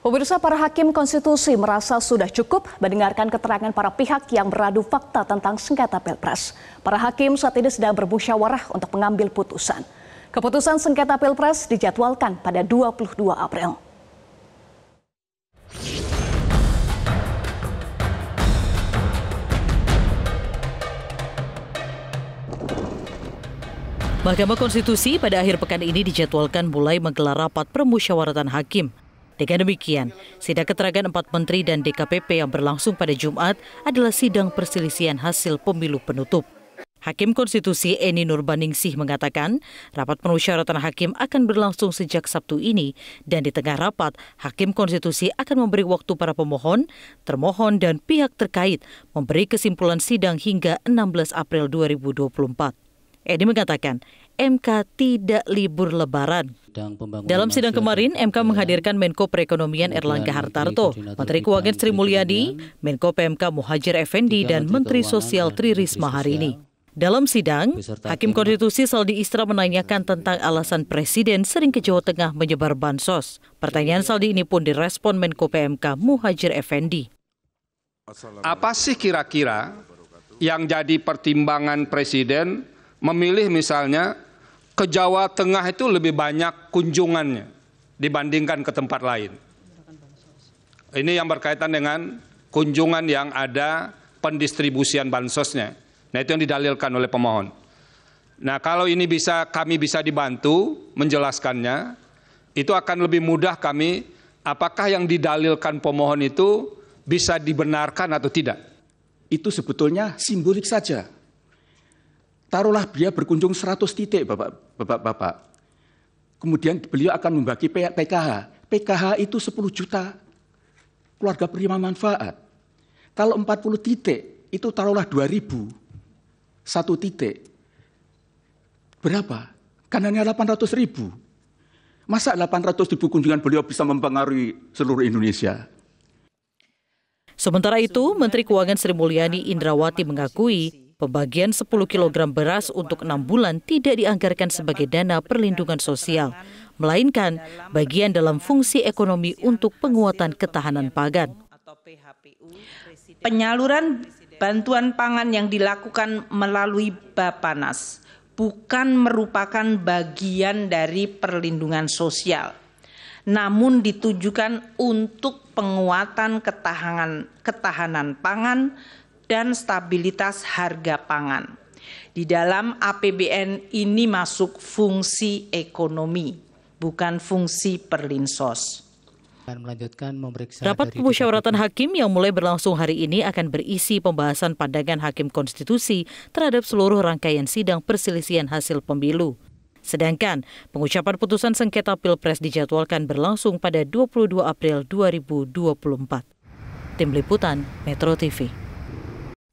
Pemirsa para hakim konstitusi merasa sudah cukup mendengarkan keterangan para pihak yang beradu fakta tentang sengketa Pilpres. Para hakim saat ini sedang bermusyawarah untuk mengambil putusan. Keputusan sengketa Pilpres dijadwalkan pada 22 April. Mahkamah Konstitusi pada akhir pekan ini dijadwalkan mulai menggelar rapat permusyawaratan hakim dengan demikian, sidang keterangan empat menteri dan DKPP yang berlangsung pada Jumat adalah sidang perselisihan hasil pemilu penutup. Hakim Konstitusi Eni Nurbaningsih mengatakan, rapat permusyawaratan hakim akan berlangsung sejak Sabtu ini dan di tengah rapat, Hakim Konstitusi akan memberi waktu para pemohon, termohon, dan pihak terkait memberi kesimpulan sidang hingga 16 April 2024. Edi mengatakan, MK tidak libur lebaran. Dalam sidang kemarin, MK menghadirkan Menko Perekonomian Erlangga Hartarto, Menteri Keuangan Sri Mulyadi, Menko PMK Muhajir Effendi, dan Menteri Sosial Tri Risma hari ini. Dalam sidang, Hakim Konstitusi Saldi Isra menanyakan tentang alasan Presiden sering ke Jawa Tengah menyebar bansos. Pertanyaan Saldi ini pun direspon Menko PMK Muhajir Effendi. Apa sih kira-kira yang jadi pertimbangan Presiden memilih misalnya ke Jawa Tengah itu lebih banyak kunjungannya dibandingkan ke tempat lain. Ini yang berkaitan dengan kunjungan yang ada pendistribusian bansosnya. Nah itu yang didalilkan oleh pemohon. Nah kalau ini bisa kami bisa dibantu menjelaskannya, itu akan lebih mudah kami apakah yang didalilkan pemohon itu bisa dibenarkan atau tidak. Itu sebetulnya simbolik saja Taruhlah dia berkunjung 100 titik Bapak-bapak. Kemudian beliau akan membagi PKH. PKH itu 10 juta keluarga penerima manfaat. Kalau 40 titik itu taruhlah 2000 satu titik. Berapa? Karena hanya 800 ribu. Masa 800 ribu kunjungan beliau bisa mempengaruhi seluruh Indonesia? Sementara itu, Menteri Keuangan Sri Mulyani Indrawati mengakui Pembagian 10 kg beras untuk enam bulan tidak dianggarkan sebagai dana perlindungan sosial, melainkan bagian dalam fungsi ekonomi untuk penguatan ketahanan pangan. Penyaluran bantuan pangan yang dilakukan melalui Bapanas bukan merupakan bagian dari perlindungan sosial, namun ditujukan untuk penguatan ketahanan, ketahanan pangan dan stabilitas harga pangan. Di dalam APBN ini masuk fungsi ekonomi, bukan fungsi perlinsos. Melanjutkan Rapat pemusyawaratan hakim yang mulai berlangsung hari ini akan berisi pembahasan pandangan hakim konstitusi terhadap seluruh rangkaian sidang perselisihan hasil pemilu. Sedangkan pengucapan putusan sengketa Pilpres dijadwalkan berlangsung pada 22 April 2024. Tim Liputan Metro TV.